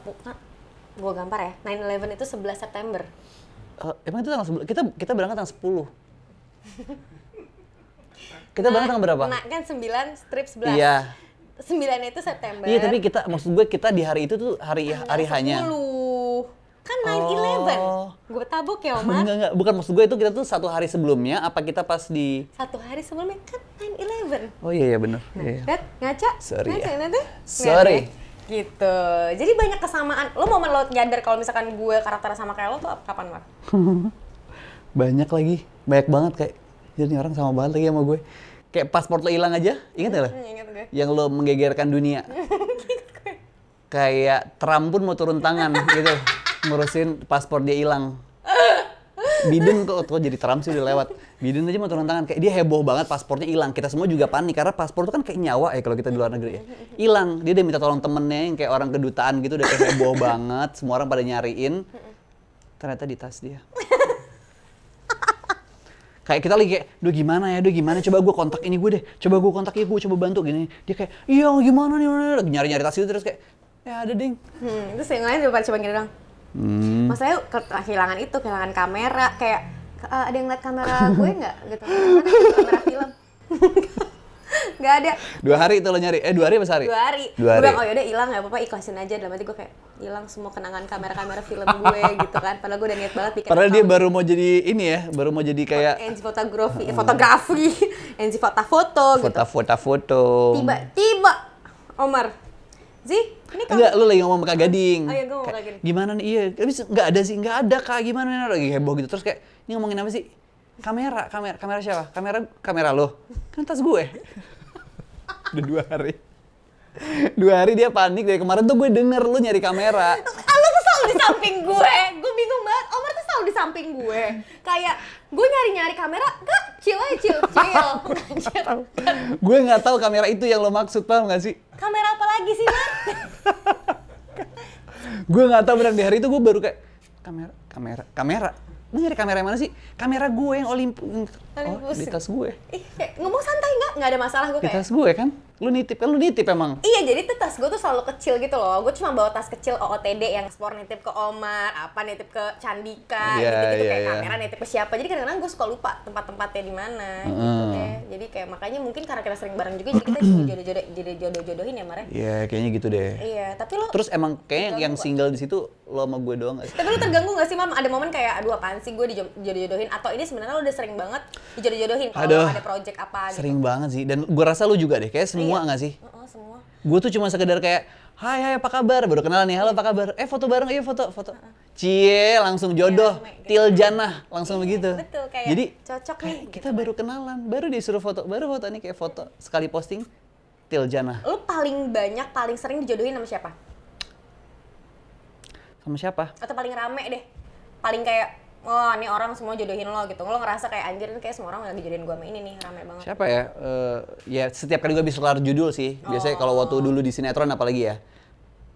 10 gue gampar ya nine eleven itu 11 September uh, emang itu tanggal sebelas kita kita berangkat tanggal 10 kita nah, berangkat tanggal berapa nah kan 9 strip 11 iya sembilan itu September iya tapi kita maksud gue kita di hari itu tuh hari tanggal hari hanya 10 Kan 9-11. Oh. Gue tabok ya, Omar? Ah. Enggak, enggak. Bukan maksud gue itu kita tuh satu hari sebelumnya, apa kita pas di... Satu hari sebelumnya kan 9-11. Oh iya, iya bener. Nah, iya. Dad, ngaca. Sorry ngaca, ya. Nanti. Ya? Sorry. Ngaca. Ya? Gitu. Jadi banyak kesamaan. Lo mau lo nyadar kalau misalkan gue karakternya sama kayak lo tuh kapan, Mar? banyak lagi. Banyak banget kayak, jadi orang sama banget lagi sama gue. Kayak paspor lo hilang aja, ingat gak lo? Hmm, ingat gue. Yang lo menggegerkan dunia. kayak Trump pun mau turun tangan gitu ngurusin paspor dia hilang. Biden kok, kok jadi Trump sih udah lewat. Biden aja mau turun tangan kayak dia heboh banget paspornya hilang. Kita semua juga panik karena paspor itu kan kayak nyawa ya kalau kita di luar negeri ya. Hilang. Dia udah minta tolong temennya yang kayak orang kedutaan gitu udah kayak heboh banget. Semua orang pada nyariin. Ternyata di tas dia. Kayak kita lagi kayak, duh gimana ya, duh gimana, coba gue kontak ini gue deh, coba gue kontak ibu, coba bantu gini. Dia kayak, iya gimana nih, nyari-nyari tas itu terus kayak, ya ada ding. Hmm, terus yang lain coba coba gini dong Hmm. Maksudnya kehilangan itu, kehilangan kamera, kayak uh, ada yang lihat kamera gue nggak gitu? kamera film. gak ada. Dua hari itu lo nyari? Eh dua hari apa sehari? Dua hari. Dua hari. Gue bilang, oh yaudah hilang ya apa-apa ikhlasin aja. Dalam hati gue kayak hilang semua kenangan kamera-kamera film gue gitu kan. Padahal gue udah niat banget bikin. Padahal dia baru mau jadi ini ya, baru mau jadi kayak. Enzi fotografi, hmm. fotografi, enzi foto-foto gitu. foto foto Tiba-tiba, Omar, Zih, ini Enggak, lu lagi ngomong Kak Gading. Oh iya, gue ngomong Kak Gimana nih? Iya, tapi nggak ada sih, nggak ada Kak. Gimana nih? Lagi heboh gitu. Terus kayak, ini ngomongin apa sih? Kamera, kamera, kamera siapa? Kamera, kamera lo. Kan tas gue. Udah dua hari. Dua hari dia panik dari kemarin tuh gue denger lu nyari kamera. Lu selalu di samping gue gue bingung banget Omar tuh selalu di samping gue kayak gue nyari nyari kamera gak chill aja chill gue nggak tahu kamera itu yang lo maksud paham gak sih kamera apa lagi sih Mar gue nggak tahu benar di hari itu gue baru kayak kamera kamera kamera lu nyari kamera yang mana sih kamera gue yang Olympus Paling oh, di tas gue. Ih, ngomong santai nggak? Nggak ada masalah gue kayak. Di tas gue kan? Lu nitip, kan lu nitip emang? Iya, jadi tuh tas gue tuh selalu kecil gitu loh. Gue cuma bawa tas kecil OOTD yang sport nitip ke Omar, apa nitip ke Candika, yeah, gitu-gitu yeah, kayak yeah. Iya. kamera nitip ke siapa. Jadi kadang-kadang gue suka lupa tempat-tempatnya di mana Mm. gitu deh. Jadi kayak makanya mungkin karena kita sering bareng juga, jadi kita jodoh-jodoh, jodoh-jodohin ya, Mare? Ya? Iya, yeah, kayaknya gitu deh. Iya, tapi lo... Terus emang kayak yang single di situ lo sama gue doang gak sih? Tapi lo terganggu gak sih, Mam? Ada momen kayak, aduh apaan sih gue dijodoh-jodohin? Atau ini sebenarnya lo udah sering banget dijodoh-jodohin kalau ada project apa gitu. Sering banget sih dan gue rasa lu juga deh kayak semua iya. nggak sih? Uh -uh, semua. Gue tuh cuma sekedar kayak Hai hai apa kabar? Baru kenalan nih. Halo apa kabar? Eh foto bareng ayo iya, foto foto. Cie, langsung jodoh. Ya, til gitu. janah langsung iya, begitu. Betul kayak Jadi cocok nih. Gitu. Kita gitu. baru kenalan, baru disuruh foto, baru foto nih kayak foto iya. sekali posting til janah. Lu paling banyak paling sering dijodohin sama siapa? Sama siapa? Atau paling rame deh. Paling kayak oh ini orang semua jodohin lo gitu lo ngerasa kayak anjir kayak semua orang lagi jodohin gue sama ini nih rame banget siapa ya uh, ya setiap kali gue bisa kelar judul sih biasanya oh. kalau waktu oh. dulu di sinetron apalagi ya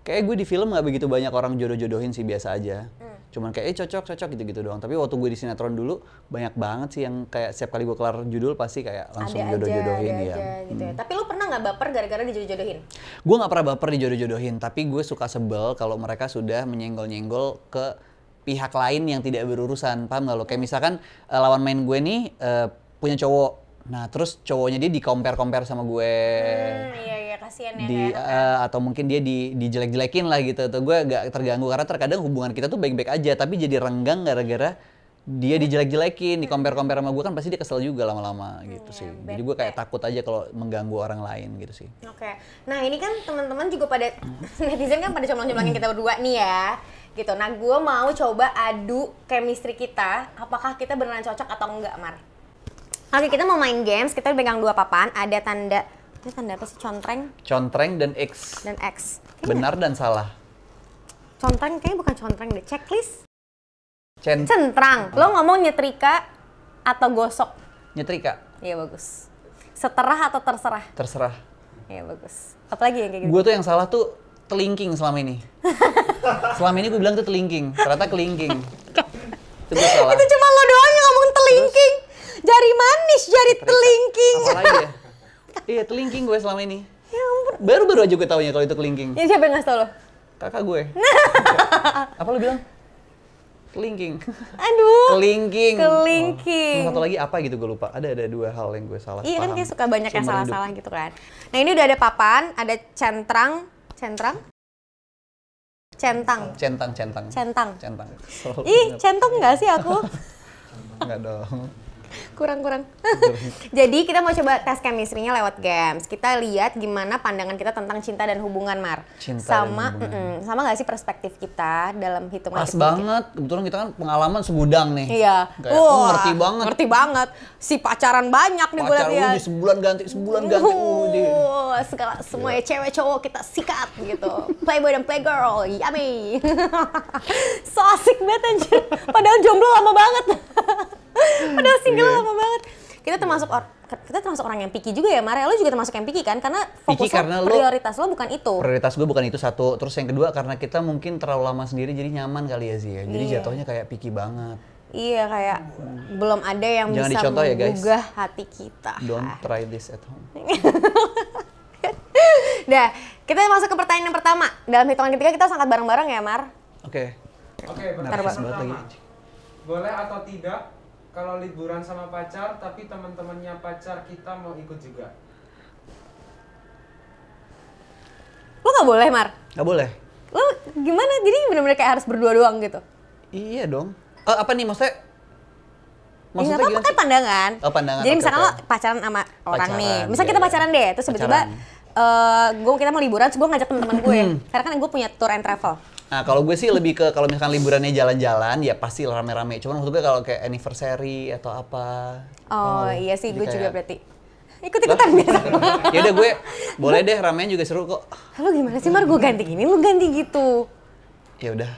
kayak gue di film nggak begitu banyak orang jodoh-jodohin sih biasa aja hmm. cuman kayak eh cocok cocok gitu gitu doang tapi waktu gue di sinetron dulu banyak banget sih yang kayak setiap kali gue kelar judul pasti kayak langsung jodoh-jodohin ada ya. Aja, gitu ya. hmm. ya tapi lo pernah nggak baper gara-gara dijodoh-jodohin gue nggak pernah baper dijodoh-jodohin tapi gue suka sebel kalau mereka sudah menyenggol-nyenggol ke pihak lain yang tidak berurusan paham nggak lo kayak misalkan uh, lawan main gue nih uh, punya cowok nah terus cowoknya dia di compare compare sama gue hmm, iya iya kasihan ya di, uh, atau mungkin dia di dijelek jelekin lah gitu atau gue agak terganggu karena terkadang hubungan kita tuh baik baik aja tapi jadi renggang gara-gara dia dijelek-jelekin, di compare-compare sama gue kan pasti dia kesel juga lama-lama gitu hmm, sih. Bete. Jadi gue kayak takut aja kalau mengganggu orang lain gitu sih. Oke. Okay. Nah, ini kan teman-teman juga pada netizen kan pada comlang-comlangin kita berdua nih ya gitu. Nah, gue mau coba adu chemistry kita, apakah kita beneran cocok atau enggak, Mar? Oke, kita mau main games, kita pegang dua papan, ada tanda ini tanda apa sih? Contreng? Contreng dan X. Dan X. Kayaknya. Benar dan salah. Contreng kayaknya bukan contreng deh, checklist. Cent Centrang. Lo ngomong nyetrika atau gosok? Nyetrika. Iya bagus. Seterah atau terserah? Terserah. Iya bagus. Apalagi yang kayak gitu? Gue tuh yang salah tuh telingking selama ini. selama ini gue bilang tuh telingking, ternyata kelingking. itu gue salah. Itu cuma lo doang yang ngomong telingking. jari manis, jari terita. telingking. lagi ya? iya, telingking gue selama ini. Ya ampun. Baru-baru aja gue taunya kalau itu kelingking. Ya siapa yang ngasih tau lo? Kakak gue. Apa lo bilang? Kelingking. Aduh. Kelingking. Kelingking. Oh. satu lagi apa gitu gue lupa. Ada ada dua hal yang gue salah. Iya kan dia suka banyak yang salah-salah gitu kan. Nah ini udah ada papan, ada centrang, centang centang centang centang centang centang ih centang nggak sih aku nggak dong kurang kurang. Jadi kita mau coba tes chemistry-nya lewat games. Kita lihat gimana pandangan kita tentang cinta dan hubungan Mar. Cinta sama dan hubungan. Mm, sama nggak sih perspektif kita dalam hitungan Pas banget. Kebetulan kita kan pengalaman segudang nih. Iya. Kayak, oh, Wah, oh, ngerti banget. Ngerti banget. Si pacaran banyak nih gue lihat. sebulan ganti sebulan ganti. Uh, di. segala semua yeah. cewek cowok kita sikat gitu. Playboy dan playgirl. Yummy. so asik banget anjir. Padahal jomblo lama banget. Padahal single yeah. lama banget. Kita termasuk or, kita termasuk orang yang picky juga ya, Mare. Lo juga termasuk yang picky kan? Karena fokus karena lo, prioritas lo bukan itu. Prioritas gue bukan itu satu. Terus yang kedua karena kita mungkin terlalu lama sendiri jadi nyaman kali ya sih ya. Jadi yeah. jatuhnya kayak picky banget. Iya kayak hmm. belum ada yang Jangan bisa dicontoh, menggugah ya, guys. hati kita. Don't try this at home. Dah, kita masuk ke pertanyaan yang pertama. Dalam hitungan ketiga kita sangat bareng-bareng ya, Mar. Oke. Okay. Oke, okay, pertanyaan pertama. Lagi. Boleh atau tidak kalau liburan sama pacar tapi teman-temannya pacar kita mau ikut juga lo nggak boleh mar nggak boleh lo gimana jadi benar-benar kayak harus berdua doang gitu iya dong oh, apa nih maksudnya ya, Maksudnya apa kan pandangan. Oh, pandangan. Jadi okay, misalkan okay. lo pacaran sama orang pacaran, nih. Misal yeah, kita iya, iya. pacaran deh, terus tiba-tiba uh, eh, gue kita mau liburan, terus gue ngajak teman-teman gue. Karena kan gue punya tour and travel. Nah kalau gue sih lebih ke kalau misalkan liburannya jalan-jalan ya pasti rame-rame. Cuman maksud gue kalau kayak anniversary atau apa. Oh, oh iya sih gue juga berarti ikut-ikutan biasa. ya udah gue boleh deh ramein juga seru kok. Halo gimana sih Mar gue ganti gini lu ganti gitu. Ya udah.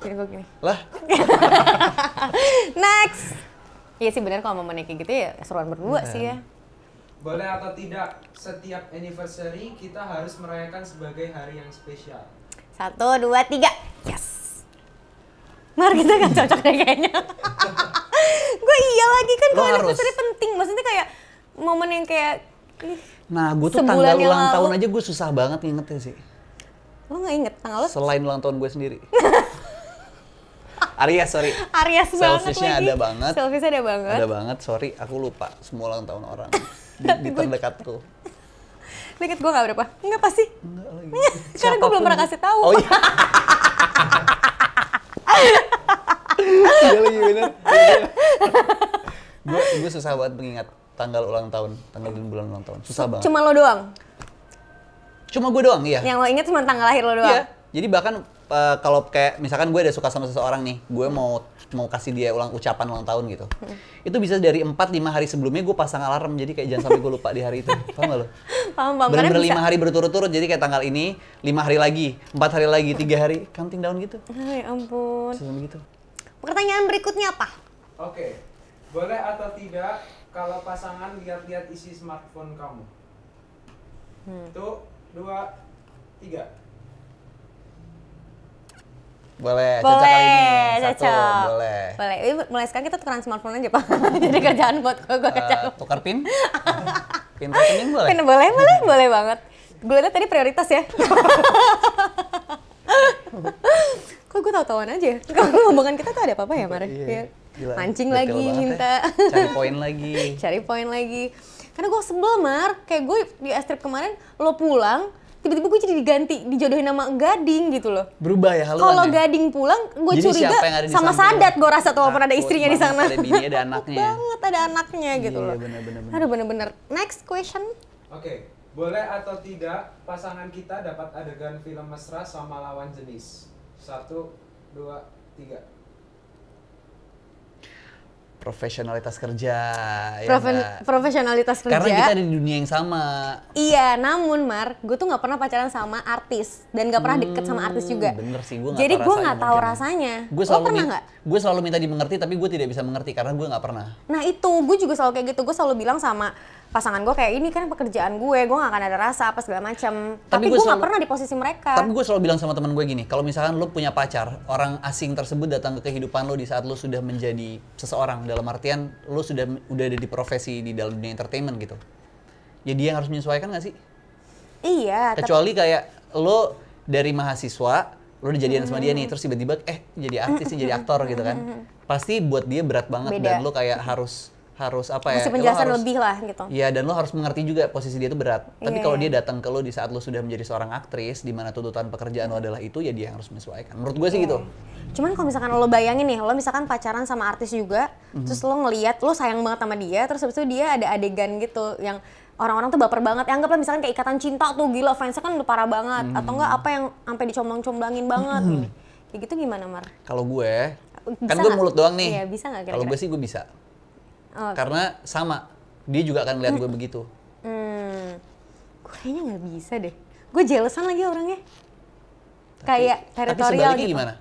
Gini gue gini. Lah. Next. Iya sih benar kalau mau menaiki gitu ya seruan berdua sih ya. Boleh atau tidak, setiap anniversary kita harus merayakan sebagai hari yang spesial. Satu, dua, tiga. Yes. Mar kita gak hmm. cocok deh kayaknya. gue iya lagi kan kalau anniversary penting. Maksudnya kayak momen yang kayak Nah, gue tuh tanggal ulang lalu. tahun aja gue susah banget ngingetnya sih. Lo gak inget tanggal lo? Selain ulang tahun gue sendiri. Arya sorry. Aries banget lagi. ada banget. Selfishnya ada banget. Ada banget, sorry. Aku lupa semua ulang tahun orang. di, di terdekatku. Lihat gue gak berapa? Enggak pasti. Enggak lagi. Iya, karena gue belum pernah kasih tahu. Oh iya. Iya lagi bener. Gue iya, iya. gue susah banget mengingat tanggal ulang tahun, tanggal dan bulan ulang tahun. Susah banget. Cuma lo doang. Cuma gue doang, iya. Yang lo inget cuma tanggal lahir lo doang. Iya. Jadi bahkan uh, kalau kayak misalkan gue udah suka sama seseorang nih, gue mau mau kasih dia ulang ucapan ulang tahun gitu. Hmm. Itu bisa dari 4 5 hari sebelumnya gue pasang alarm jadi kayak jangan sampai gue lupa di hari itu. Paham gak lo? Paham, paham. 5 hari berturut-turut jadi kayak tanggal ini 5 hari lagi, 4 hari lagi, 3 hari counting down gitu. Hai, ampun. Sebelum gitu. Pertanyaan berikutnya apa? Oke. Okay. Boleh atau tidak kalau pasangan lihat-lihat isi smartphone kamu? Hmm. Tuh, dua, tiga. Boleh, boleh cocok kali ini. Satu, boleh. Boleh. Ini mulai sekarang kita tukeran smartphone aja, Pak. Jadi kerjaan buat gue, gue eh, kerjaan. Uh, tukar pin? pin rekening boleh? Pin boleh, boleh, boleh banget. Gue lihat tadi prioritas ya. Kok gue tau-tauan aja? Ya? Kalau ngomongan kita tuh ada apa-apa ya, Mare? Iya. Gila, iya. Mancing lagi, ya. minta. Cari poin lagi. Cari poin lagi. Karena gue sebel, Mar. Kayak gue di s kemarin, lo pulang, tiba-tiba gue jadi diganti dijodohin sama gading gitu loh berubah ya kalau ya? gading pulang gue curiga sama sadat gue rasa tuh pernah ada istrinya di sana ada anaknya ya? banget ada anaknya iya, gitu loh bener, bener, bener. bener-bener next question oke boleh atau tidak pasangan kita dapat adegan film mesra sama lawan jenis satu dua tiga profesionalitas kerja ya Profe ya profesionalitas kerja karena kita ada di dunia yang sama iya namun Mar gue tuh nggak pernah pacaran sama artis dan nggak pernah deket sama artis juga hmm, bener sih gue jadi gue nggak tahu rasanya gue selalu pernah nggak gue selalu minta dimengerti tapi gue tidak bisa mengerti karena gue nggak pernah nah itu gue juga selalu kayak gitu gue selalu bilang sama pasangan gue kayak ini kan pekerjaan gue gue gak akan ada rasa apa segala macam tapi, tapi gue gak pernah di posisi mereka tapi gue selalu bilang sama teman gue gini kalau misalkan lo punya pacar orang asing tersebut datang ke kehidupan lo di saat lo sudah menjadi seseorang dalam artian lo sudah udah ada di profesi di dalam dunia entertainment gitu jadi ya yang harus menyesuaikan gak sih iya kecuali tapi... kayak lo dari mahasiswa lo udah jadian sama dia nih mm-hmm. terus tiba-tiba eh jadi artis sih jadi aktor gitu kan mm-hmm. pasti buat dia berat banget Beda. dan lo kayak harus harus apa ya? Mesti penjelasan harus, lebih lah gitu. Iya, dan lo harus mengerti juga posisi dia itu berat. Tapi iya, kalau iya. dia datang ke lo di saat lo sudah menjadi seorang aktris, di mana tuntutan pekerjaan lo adalah itu, ya dia yang harus menyesuaikan. Menurut gue sih yeah. gitu. Cuman kalau misalkan lo bayangin nih, lo misalkan pacaran sama artis juga, mm-hmm. terus lo ngeliat, lo sayang banget sama dia, terus habis itu dia ada adegan gitu yang orang-orang tuh baper banget. Ya, anggaplah misalkan kayak ikatan cinta tuh gila, fansnya kan udah parah banget. Mm. Atau enggak apa yang sampai dicomblang-comblangin banget. Mm. Kayak gitu gimana, Mar? Kalau gue, bisa kan gue mulut doang nih. Iya, bisa gak kira-kira? Kalau gue sih gue bisa Okay. Karena sama, dia juga akan melihat gue hmm. begitu. Hmm, gue kayaknya nggak bisa deh. Gue jelasan lagi orangnya. Tapi, kayak teritorial tapi gitu. gimana?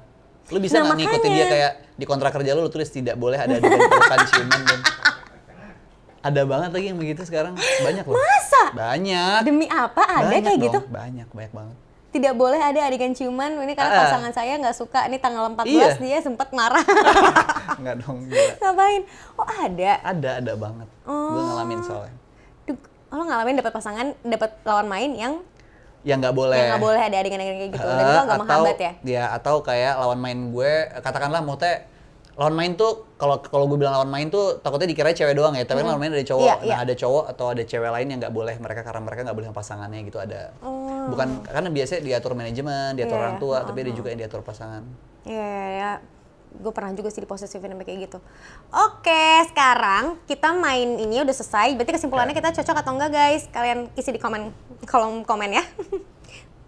Lu bisa nah, gak makanya... ngikutin dia kayak di kontrak kerja lu, lu tulis tidak boleh ada di adegan ciuman dan ada banget lagi yang begitu sekarang banyak loh. Masa? Banyak. Demi apa ada banyak kayak dong. gitu? Banyak, banyak banget tidak boleh ada adegan ciuman ini karena uh, pasangan saya nggak suka ini tanggal 14 iya. dia sempat marah nggak dong gila. ngapain oh ada ada ada banget oh. gue ngalamin soalnya Duh, lo ngalamin dapat pasangan dapat lawan main yang yang nggak boleh yang nggak boleh ada adegan-adegan kayak gitu uh, dan lo nggak eh, menghambat ya ya atau kayak lawan main gue katakanlah mau teh lawan main tuh kalau kalau gue bilang lawan main tuh takutnya dikira cewek doang ya tapi hmm. lawan main ada cowok yeah, nah iya. ada cowok atau ada cewek lain yang nggak boleh mereka karena mereka nggak boleh sama pasangannya gitu ada hmm. bukan karena biasanya diatur manajemen diatur yeah, orang tua tapi ada uh-huh. juga yang diatur pasangan iya yeah, yeah, gue pernah juga sih di film kayak gitu. Oke, sekarang kita main ini udah selesai. Berarti kesimpulannya iya. kita cocok atau enggak guys? Kalian isi di komen kolom komen ya.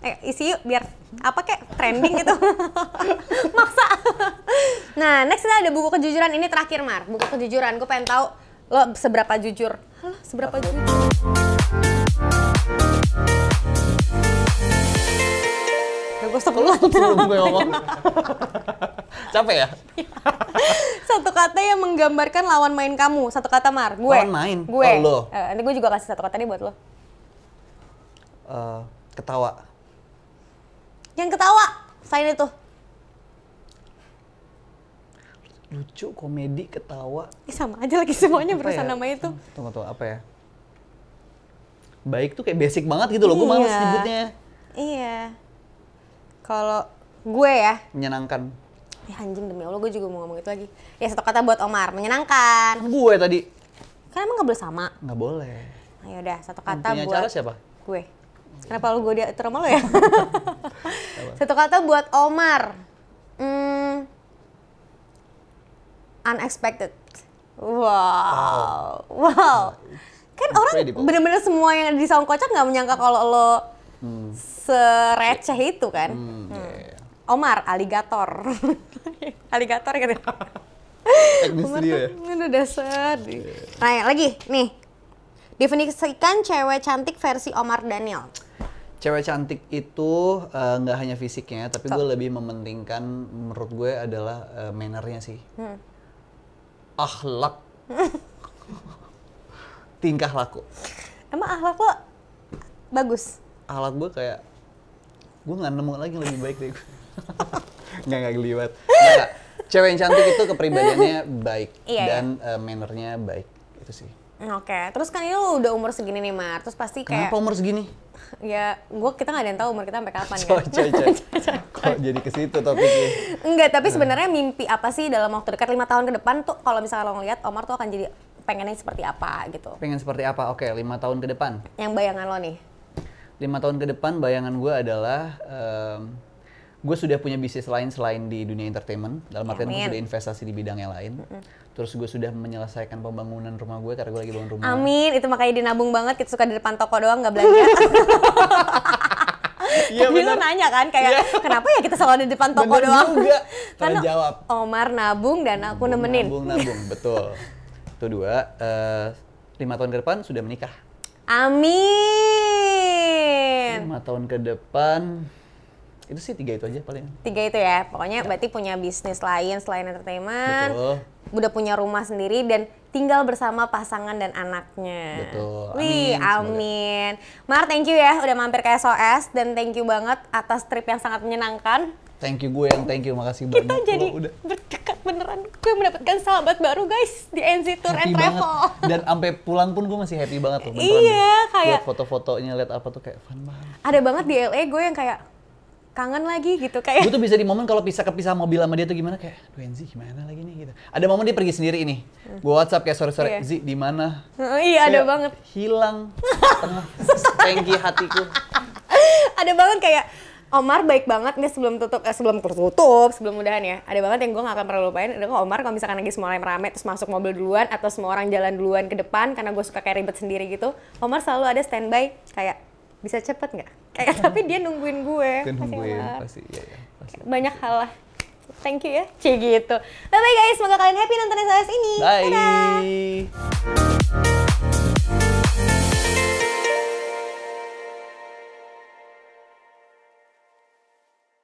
eh, isi yuk biar apa kayak trending gitu maksa nah next kita ada buku kejujuran ini terakhir Mar buku kejujuran gue pengen tahu lo seberapa jujur Halo, seberapa jujur gue stop dulu. gue ngomong. Capek ya? satu kata yang menggambarkan lawan main kamu. Satu kata Mar, gue. Lawan main. Gue. Oh, lo. Uh, nanti gue juga kasih satu kata nih buat lo. Uh, ketawa. Yang ketawa fine itu. Lucu, komedi, ketawa. Ih, sama aja lagi semuanya berusaha ya? nama itu. Tunggu, tunggu, apa ya? Baik tuh kayak basic banget gitu loh, gue males iya. nyebutnya. Iya. Kalau gue ya. Menyenangkan. Ya anjing demi Allah gue juga mau ngomong itu lagi. Ya satu kata buat Omar, menyenangkan. Gue tadi. Kan emang gak boleh sama? Gak boleh. Ayo nah, udah satu kata buat... cara siapa? Gue. Kenapa lu gue diatur sama lu ya? Satu kata buat Omar. Hmm, unexpected. Wow. Wow. wow. Kan orang bener-bener semua yang di Sound Kocak nggak menyangka kalau lo hmm. sereceh itu kan. Hmm, hmm. Yeah. Iya, iya. Omar, aligator. aligator gitu. ya? kan ya? ya? udah dasar. Yeah. Nah, lagi nih Definisikan cewek cantik versi Omar Daniel. Cewek cantik itu eh, nggak uh, hanya fisiknya, tapi gue lebih mementingkan menurut gue adalah uh, mannernya sih. Hmm. Akhlak. Tingkah laku. Emang akhlak lo bagus? Akhlak gue kayak gue nggak nemu lagi yang lebih baik deh, gue. nggak nggak geli cewek yang cantik itu kepribadiannya baik iya, iya. dan iya. Uh, mannernya baik itu sih. Hmm, oke, okay. terus kan ini lo udah umur segini nih, Mar. Terus pasti kayak... Kenapa umur segini? ya, gua kita nggak ada yang tahu umur kita sampai kapan coy, kan. Coy, coy. Kok jadi ke situ topiknya? Enggak, tapi hmm. sebenarnya mimpi apa sih dalam waktu dekat lima tahun ke depan tuh kalau misalnya lo ngeliat Omar tuh akan jadi pengennya seperti apa gitu. Pengen seperti apa? Oke, okay, lima tahun ke depan. Yang bayangan lo nih? Lima tahun ke depan bayangan gue adalah um, gue sudah punya bisnis lain selain di dunia entertainment. Dalam artian gue sudah investasi di bidang yang lain. Mm -hmm terus gue sudah menyelesaikan pembangunan rumah gue karena gue lagi bangun rumah amin itu makanya dinabung banget kita suka di depan toko doang nggak belanja Iya lu nanya kan kayak ya. kenapa ya kita selalu di depan toko bener doang juga. karena jawab Omar nabung dan nabung, aku nemenin nabung nabung betul itu dua uh, lima tahun ke depan sudah menikah amin lima tahun ke depan itu sih tiga itu aja paling tiga itu ya pokoknya ya. berarti punya bisnis lain selain entertainment Betul udah punya rumah sendiri dan tinggal bersama pasangan dan anaknya. Betul. Wih, amin. Semoga. Mar, thank you ya udah mampir ke SOS dan thank you banget atas trip yang sangat menyenangkan. Thank you gue yang thank you, makasih Kita banyak. Kita jadi udah. berdekat beneran. Gue mendapatkan sahabat baru guys di NC Tour happy and Travel. Banget. Dan sampai pulang pun gue masih happy banget tuh. iya, kayak. Lihat foto-fotonya, lihat apa tuh kayak fun banget. Ada banget di LA gue yang kayak, kangen lagi gitu kayak. Gue tuh bisa di momen kalau pisah kepisah mobil sama dia tuh gimana kayak, duh Enzi gimana lagi nih gitu. Ada momen dia pergi sendiri ini. Hmm. Gue WhatsApp kayak sore-sore, iya. di mana? iya ada banget. Hilang tengah hatiku. ada banget kayak Omar baik banget nih sebelum tutup eh, sebelum tertutup sebelum mudahan ya ada banget yang gue gak akan pernah lupain ada Omar kalau misalkan lagi semua rame terus masuk mobil duluan atau semua orang jalan duluan ke depan karena gue suka kayak ribet sendiri gitu Omar selalu ada standby kayak bisa cepet nggak kayak tapi dia nungguin gue nungguin pasti, ya, ya, pasti banyak hal lah thank you ya cie gitu bye bye guys semoga kalian happy nonton SOS ini bye Dadah.